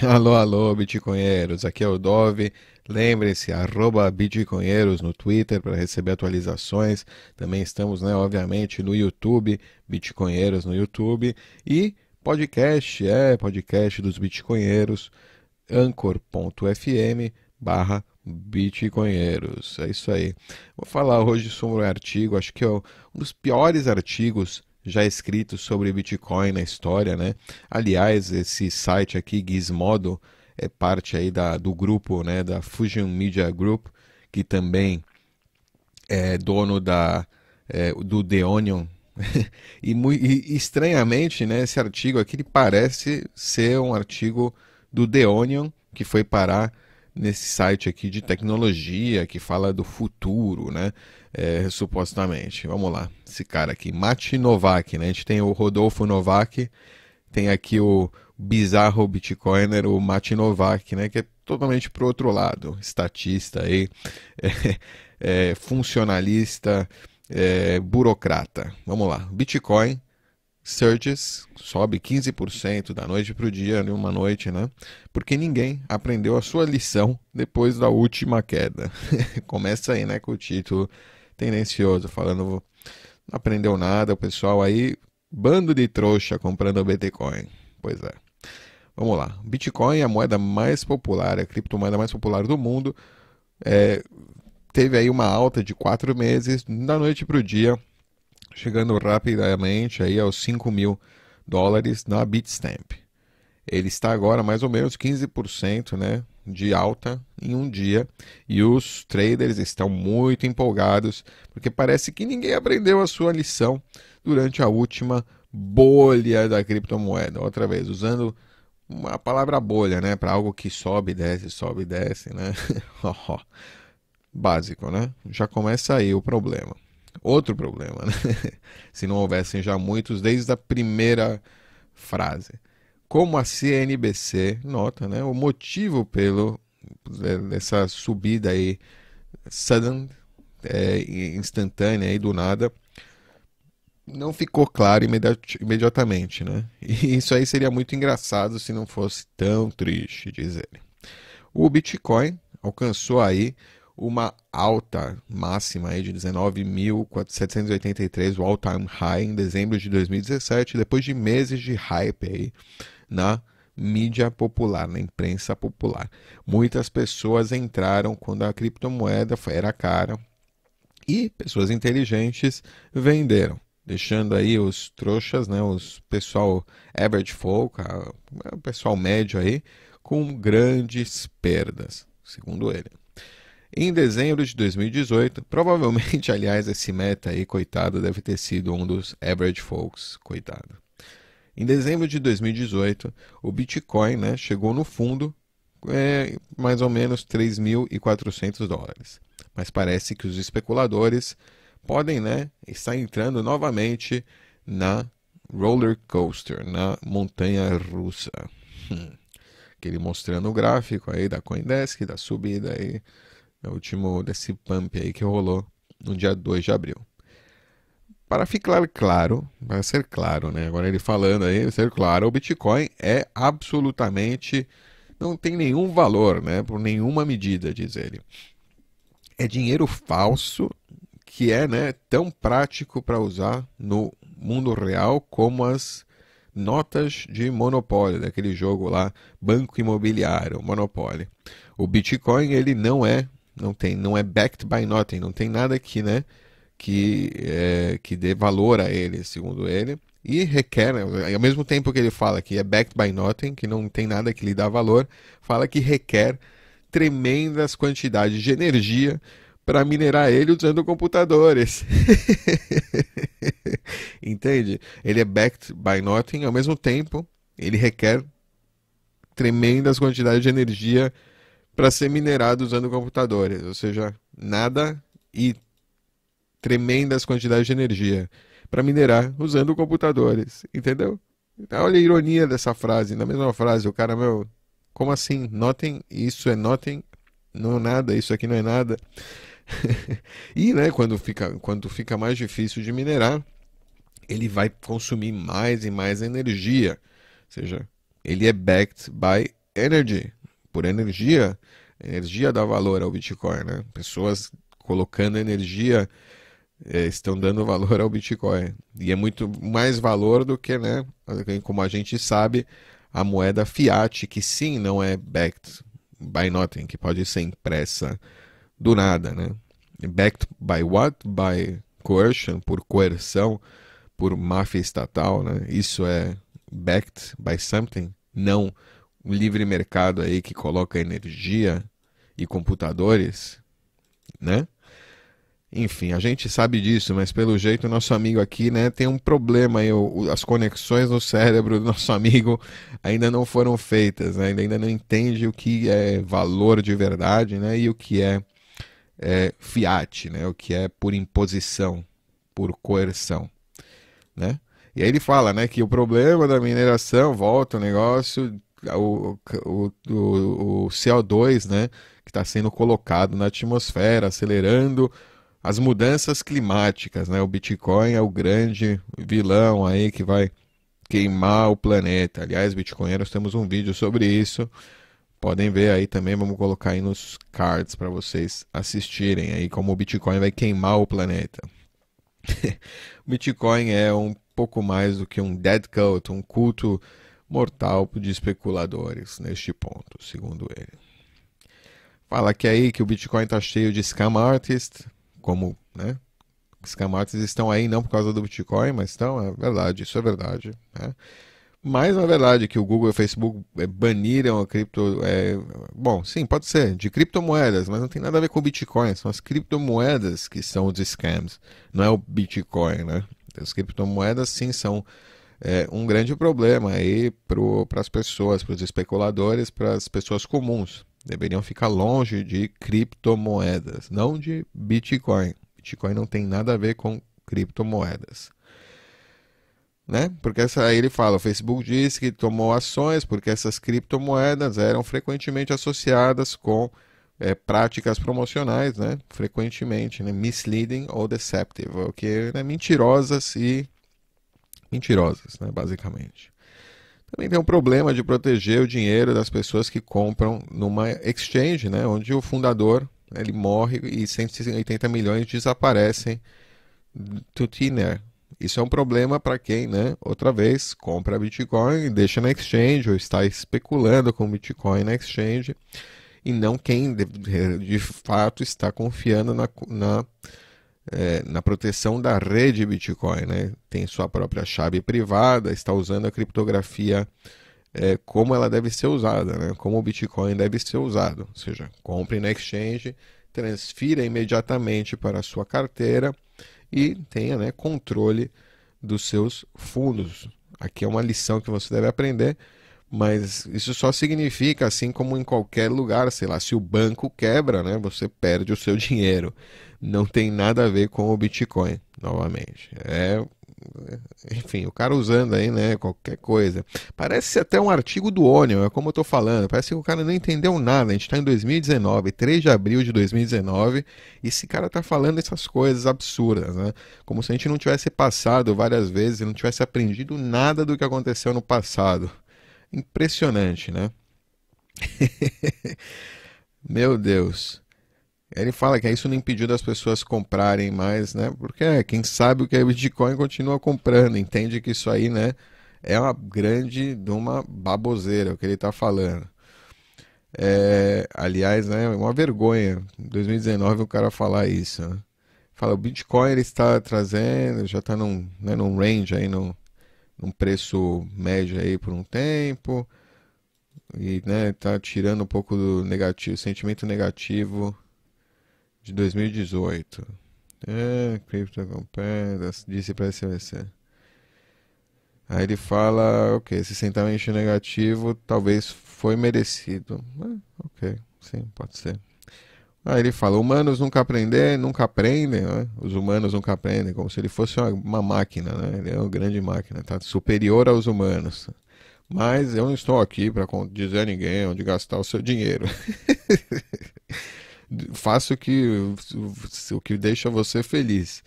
Alô, alô, Bitcoinheiros, aqui é o Dove. Lembrem-se, arroba Bitcoinheiros no Twitter para receber atualizações. Também estamos, né, obviamente, no YouTube, Bitcoinheiros no YouTube. E podcast, é, podcast dos Bitcoinheiros, anchor.fm barra Bitcoinheiros. É isso aí. Vou falar hoje sobre um artigo, acho que é um dos piores artigos já escrito sobre Bitcoin na história, né? Aliás, esse site aqui, Gizmodo, é parte aí da, do grupo, né, da Fusion Media Group, que também é dono da, é, do The Onion. e, e, estranhamente, né, esse artigo aqui ele parece ser um artigo do The Onion que foi parar nesse site aqui de tecnologia que fala do futuro, né? é, supostamente. Vamos lá, esse cara aqui, Mati Novak, né? A gente tem o Rodolfo Novak, tem aqui o bizarro Bitcoiner, o Mati Novak, né? Que é totalmente pro outro lado, estatista aí, é, é, funcionalista, é, burocrata. Vamos lá, Bitcoin surges, sobe 15% da noite para o dia, em uma noite, né? Porque ninguém aprendeu a sua lição depois da última queda. Começa aí, né, com o título tendencioso, falando não aprendeu nada, o pessoal aí, bando de trouxa comprando Bitcoin. Pois é. Vamos lá. Bitcoin é a moeda mais popular, é a criptomoeda mais popular do mundo. É, teve aí uma alta de quatro meses, da noite para o dia, chegando rapidamente aí aos 5 mil dólares na Bitstamp ele está agora mais ou menos 15% né, de alta em um dia. E os traders estão muito empolgados, porque parece que ninguém aprendeu a sua lição durante a última bolha da criptomoeda. Outra vez, usando uma palavra bolha, né? Para algo que sobe, desce, sobe, desce, né? Básico, né? Já começa aí o problema. Outro problema, né? Se não houvessem já muitos desde a primeira frase como a CNBC nota, né, o motivo pelo é, dessa subida aí sudden, é, instantânea aí do nada, não ficou claro imediat imediatamente, né? E isso aí seria muito engraçado se não fosse tão triste, diz ele. O Bitcoin alcançou aí uma alta máxima aí de 19.783, o all-time high em dezembro de 2017, depois de meses de hype aí na mídia popular, na imprensa popular. Muitas pessoas entraram quando a criptomoeda era cara e pessoas inteligentes venderam, deixando aí os trouxas, né, os pessoal average folk, o pessoal médio aí, com grandes perdas, segundo ele. Em dezembro de 2018, provavelmente, aliás, esse meta aí, coitado, deve ter sido um dos average folks, coitado. Em dezembro de 2018, o Bitcoin né, chegou no fundo é, mais ou menos 3.400 dólares. Mas parece que os especuladores podem né, estar entrando novamente na roller coaster, na montanha russa. Hum. Aquele Ele mostrando o gráfico aí da Coindesk, da subida aí, é o último desse pump aí que rolou no dia 2 de abril. Para ficar claro, para ser claro, né? Agora ele falando aí, ser claro, o Bitcoin é absolutamente não tem nenhum valor, né? Por nenhuma medida, diz ele. É dinheiro falso que é, né, tão prático para usar no mundo real como as notas de monopólio, daquele jogo lá, banco imobiliário, monopólio. O Bitcoin, ele não é, não tem, não é backed by nothing, não tem nada que, né, que, é, que dê valor a ele, segundo ele. E requer, né, ao mesmo tempo que ele fala que é backed by nothing, que não tem nada que lhe dá valor, fala que requer tremendas quantidades de energia para minerar ele usando computadores. Entende? Ele é backed by nothing, ao mesmo tempo, ele requer tremendas quantidades de energia para ser minerado usando computadores, ou seja, nada e tremendas quantidades de energia para minerar usando computadores, entendeu? Então, olha a ironia dessa frase, na mesma frase, o cara, meu, como assim? Notem, isso é notem, não é nada, isso aqui não é nada. e, né, quando fica, quando fica mais difícil de minerar, ele vai consumir mais e mais energia. Ou seja, ele é backed by energy, por energia. energia dá valor ao Bitcoin, né? Pessoas colocando energia é, estão dando valor ao Bitcoin. E é muito mais valor do que, né, como a gente sabe, a moeda fiat, que sim, não é backed by nothing, que pode ser impressa do nada, né? Backed by what? By coercion, por coerção, por máfia estatal, né? Isso é backed by something, não um livre mercado aí que coloca energia e computadores, né? Enfim, a gente sabe disso, mas pelo jeito o nosso amigo aqui, né, tem um problema aí, o, as conexões no cérebro do nosso amigo ainda não foram feitas, né? ainda não entende o que é valor de verdade, né, e o que é, é fiat, né, o que é por imposição, por coerção, né? E aí ele fala, né, que o problema da mineração, volta o negócio, o, o, o, o CO2, né, que está sendo colocado na atmosfera, acelerando as mudanças climáticas, né? O Bitcoin é o grande vilão aí que vai queimar o planeta. Aliás, bitcoinheiros, temos um vídeo sobre isso. Podem ver aí também, vamos colocar aí nos cards para vocês assistirem aí como o Bitcoin vai queimar o planeta. o Bitcoin é um pouco mais do que um dead cult, um culto mortal de especuladores neste ponto, segundo ele. Fala que é aí que o Bitcoin está cheio de scam artists, como, né? Os camates estão aí não por causa do Bitcoin, mas estão, é verdade, isso é verdade. Né? Mais uma é verdade que o Google e o Facebook eh, baniram a cripto. É, bom, sim, pode ser, de criptomoedas, mas não tem nada a ver com o Bitcoin. São as criptomoedas que são os scams, não é o Bitcoin, né? As criptomoedas sim são é, um grande problema aí para as pessoas, para os especuladores, para as pessoas comuns deveriam ficar longe de criptomoedas, não de Bitcoin. Bitcoin não tem nada a ver com criptomoedas. Né? Porque essa, aí ele fala, o Facebook disse que tomou ações porque essas criptomoedas eram frequentemente associadas com é, práticas promocionais, né? Frequentemente, né? misleading ou deceptive, o que é né? mentirosas e mentirosas, né? Basicamente. Também tem um problema de proteger o dinheiro das pessoas que compram numa exchange, né, onde o fundador né, ele morre e 180 milhões desaparecem do Tiner. Isso é um problema para quem, né, outra vez, compra Bitcoin e deixa na exchange ou está especulando com Bitcoin na exchange e não quem de, de fato está confiando na, na é, na proteção da rede Bitcoin, né? Tem sua própria chave privada, está usando a criptografia é, como ela deve ser usada, né? Como o Bitcoin deve ser usado, ou seja, compre na exchange, transfira imediatamente para a sua carteira e tenha né, controle dos seus fundos. Aqui é uma lição que você deve aprender mas isso só significa, assim como em qualquer lugar, sei lá, se o banco quebra, né, você perde o seu dinheiro. Não tem nada a ver com o Bitcoin, novamente. É, enfim, o cara usando aí, né, qualquer coisa. Parece até um artigo do ônibus, é como eu tô falando. Parece que o cara não entendeu nada. A gente tá em 2019, 3 de abril de 2019, e esse cara tá falando essas coisas absurdas, né? Como se a gente não tivesse passado várias vezes, não tivesse aprendido nada do que aconteceu no passado. Impressionante, né? Meu Deus. Ele fala que isso não impediu das pessoas comprarem mais, né? Porque é, quem sabe o que é Bitcoin continua comprando, entende que isso aí, né, é uma grande de uma baboseira o que ele está falando. É, aliás, né, é uma vergonha, em 2019 o cara falar isso. Né? Fala, o Bitcoin ele está trazendo, já está num, né, num range aí, num, num preço médio aí por um tempo e né, tá tirando um pouco do negativo, sentimento negativo de 2018. É, Crypto compras, é disse para SMC. Aí ele fala, ok, esse sentimento negativo talvez foi merecido. ok, sim, pode ser. Aí ele fala: humanos nunca aprendem, nunca aprendem, né? os humanos nunca aprendem, como se ele fosse uma, máquina, né? ele é uma grande máquina, tá? superior aos humanos. Mas eu não estou aqui para dizer a ninguém onde gastar o seu dinheiro. Faça o que, o que deixa você feliz.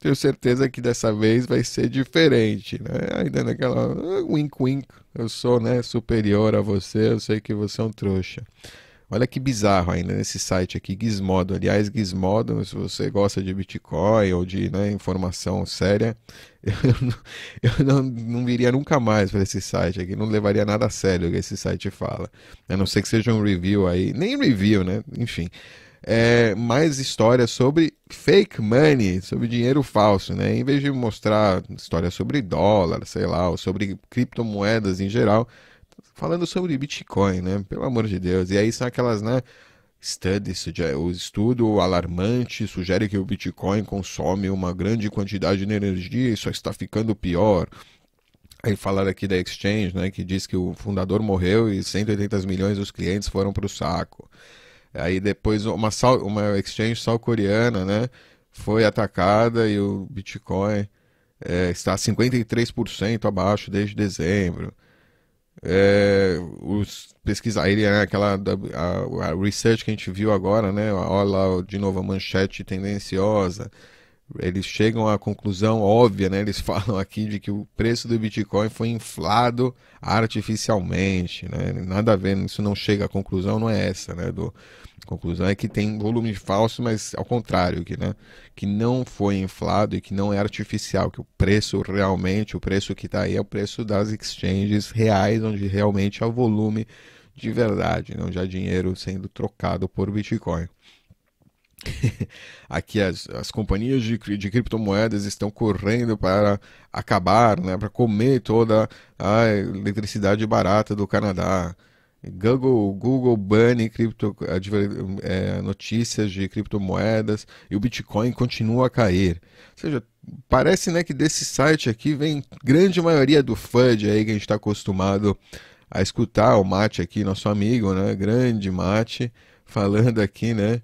Tenho certeza que dessa vez vai ser diferente, né? Ainda naquela ah, wink wink, eu sou, né, superior a você, eu sei que você é um trouxa. Olha que bizarro ainda nesse site aqui, Gizmodo. Aliás, Gizmodo, se você gosta de Bitcoin ou de né, informação séria, eu, não, eu não, não viria nunca mais para esse site aqui. Não levaria nada a sério o que esse site fala. A não ser que seja um review aí. Nem review, né? Enfim. É, mais histórias sobre fake money, sobre dinheiro falso, né? Em vez de mostrar histórias sobre dólar, sei lá, ou sobre criptomoedas em geral, falando sobre Bitcoin, né? Pelo amor de Deus. E aí são aquelas, né? Studies, o estudo alarmante sugere que o Bitcoin consome uma grande quantidade de energia e só está ficando pior. Aí falaram aqui da Exchange, né, que diz que o fundador morreu e 180 milhões dos clientes foram para o saco. Aí depois uma, uma Exchange sul-coreana, né, foi atacada e o Bitcoin é, está 53% abaixo desde dezembro. É, os pesquisar ele é né, aquela a, a research que a gente viu agora, né? Olha lá de novo a manchete tendenciosa, eles chegam à conclusão óbvia, né? Eles falam aqui de que o preço do Bitcoin foi inflado artificialmente, né? Nada a ver, isso não chega à conclusão, não é essa, né? Do, a conclusão é que tem volume falso, mas ao contrário, que, né? que não foi inflado e que não é artificial, que o preço realmente, o preço que está aí é o preço das exchanges reais, onde realmente há o volume de verdade, não já dinheiro sendo trocado por Bitcoin. Aqui as, as companhias de, de, criptomoedas estão correndo para acabar, né, para comer toda a eletricidade barata do Canadá. Google, Google bane cripto, é, notícias de criptomoedas e o Bitcoin continua a cair. Ou seja, parece né, que desse site aqui vem grande maioria do FUD aí que a gente está acostumado a escutar. O Mate aqui, nosso amigo, né, grande Mate, falando aqui, né?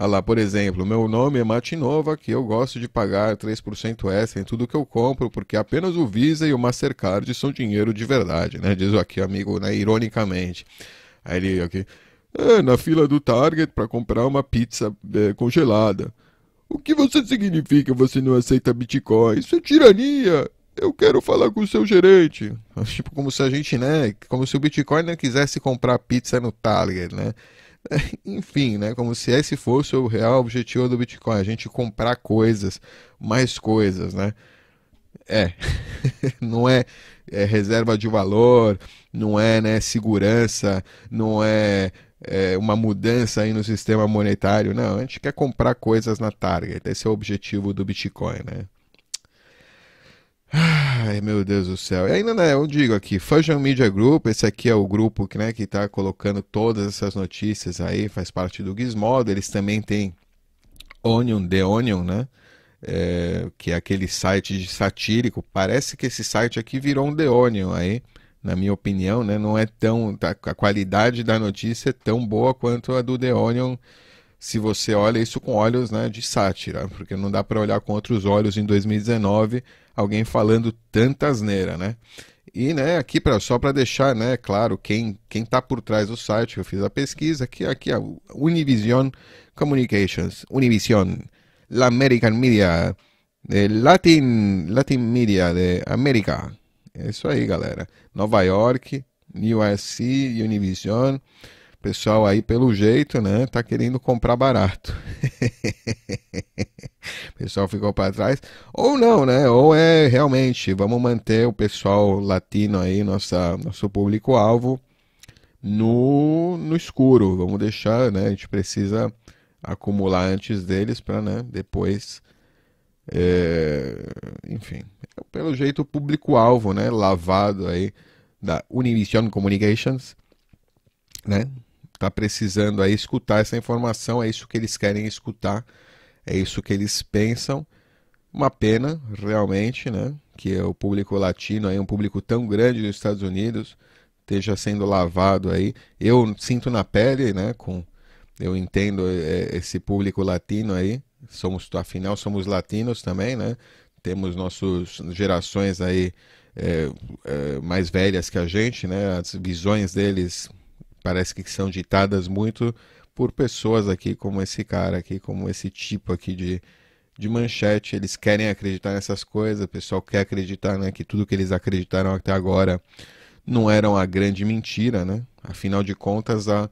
Ah lá, por exemplo, meu nome é Matinova, que eu gosto de pagar 3% extra em tudo que eu compro, porque apenas o Visa e o Mastercard são dinheiro de verdade, né? Diz aqui, amigo, né? ironicamente. Aí ele aqui, é, na fila do Target para comprar uma pizza é, congelada. O que você significa você não aceita Bitcoin? Isso é tirania! Eu quero falar com o seu gerente. Tipo, como se a gente, né? Como se o Bitcoin não quisesse comprar pizza no Target, né? Enfim, né? Como se esse fosse o real objetivo do Bitcoin, a gente comprar coisas, mais coisas, né? É, não é, é reserva de valor, não é né, segurança, não é é uma mudança aí no sistema monetário. Não, a gente quer comprar coisas na Target. Esse é o objetivo do Bitcoin, né? Ah, Ai, meu Deus do céu. E ainda, né, eu digo aqui, Fusion Media Group, esse aqui é o grupo que, né, que tá colocando todas essas notícias aí, faz parte do Gizmodo, eles também têm Onion, The Onion, né, é, que é aquele site de satírico, parece que esse site aqui virou um The Onion aí, na minha opinião, né, não é tão, tá, a qualidade da notícia é tão boa quanto a do The Onion, se você olha isso com olhos né, de sátira, porque não dá para olhar com outros olhos em 2019 alguém falando tanta asneira, né? E né, aqui pra, só para deixar né, claro quem quem está por trás do site, eu fiz a pesquisa, aqui aqui a Univision Communications, Univision, la American Media, eh, Latin, Latin Media de América. É isso aí, galera. Nova York, USC, Univision pessoal aí, pelo jeito, né, tá querendo comprar barato. o pessoal ficou para trás. Ou não, né? Ou é realmente, vamos manter o pessoal latino aí, nossa, nosso público-alvo, no, no escuro. Vamos deixar, né? A gente precisa acumular antes deles para, né, depois... É, enfim, é pelo jeito público-alvo, né, lavado aí da Univision Communications, né, está precisando aí é escutar essa informação, é isso que eles querem escutar, é isso que eles pensam. Uma pena, realmente, né, que o público latino, aí, um público tão grande nos Estados Unidos, esteja sendo lavado aí. Eu sinto na pele, né, com eu entendo eh, esse público latino aí. Somos, afinal, somos latinos também, né? Temos nossas gerações aí é, é, mais velhas que a gente, né? As visões deles parece que são ditadas muito por pessoas aqui, como esse cara aqui, como esse tipo aqui de, de manchete. Eles querem acreditar nessas coisas, o pessoal quer acreditar né, que tudo que eles acreditaram até agora não era uma grande mentira, né? Afinal de contas, a,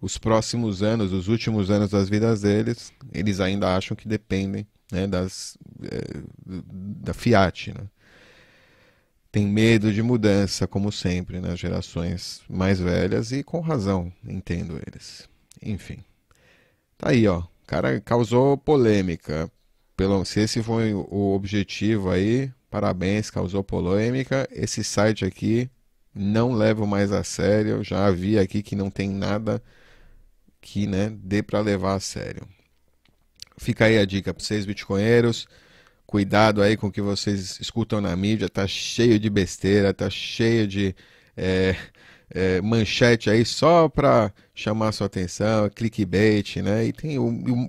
os próximos anos, os últimos anos das vidas deles, eles ainda acham que dependem né, das, eh, da Fiat, né? tem medo de mudança, como sempre, nas gerações mais velhas, e com razão, entendo eles. Enfim. Tá aí, ó. O cara causou polêmica. Pelo, se esse foi o objetivo aí, parabéns, causou polêmica. Esse site aqui não levo mais a sério. Já vi aqui que não tem nada que né, dê para levar a sério. Fica aí a dica para vocês, bitcoinheiros. Cuidado aí com o que vocês escutam na mídia, tá cheio de besteira, tá cheio de é, é, manchete aí só para chamar sua atenção, é clickbait, né? E tem o,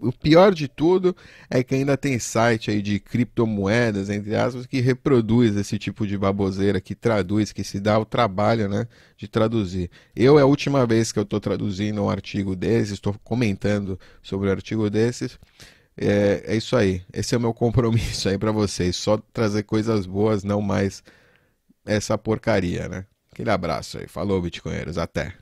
o, pior de tudo é que ainda tem site aí de criptomoedas, entre aspas, que reproduz esse tipo de baboseira, que traduz, que se dá o trabalho, né, de traduzir. Eu é a última vez que eu estou traduzindo um artigo desses, estou comentando sobre um artigo desses. É, é isso aí. Esse é o meu compromisso aí para vocês. Só trazer coisas boas, não mais essa porcaria, né? Aquele abraço aí. Falou, Bitcoinheiros. Até.